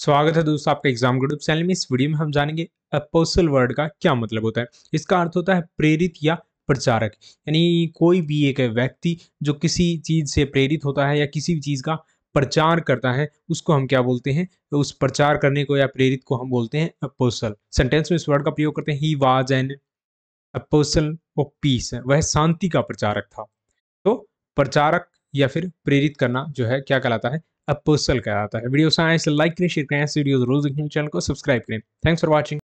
स्वागत है दोस्तों आपका एग्जाम ग्रुप चैनल में इस वीडियो में हम जानेंगे अपोसल वर्ड का क्या मतलब होता है इसका अर्थ होता है प्रेरित या प्रचारक यानी कोई भी एक व्यक्ति जो किसी चीज़ से प्रेरित होता है या किसी भी चीज़ का प्रचार करता है उसको हम क्या बोलते हैं तो उस प्रचार करने को या प्रेरित को हम बोलते हैं अपोसल सेंटेंस में इस वर्ड का प्रयोग करते हैं he was an apostle of peace वह शांति का प्रचारक था तो प्रचारक या फिर प्रेरित करना जो है क्या कहलाता है अब पर्सल कहता आता है वीडियो साइंस लाइक करें शेयर करें ऐसे वीडियो जरूर देखें चैनल को सब्सक्राइब करें थैंक्स फॉर वॉचिंग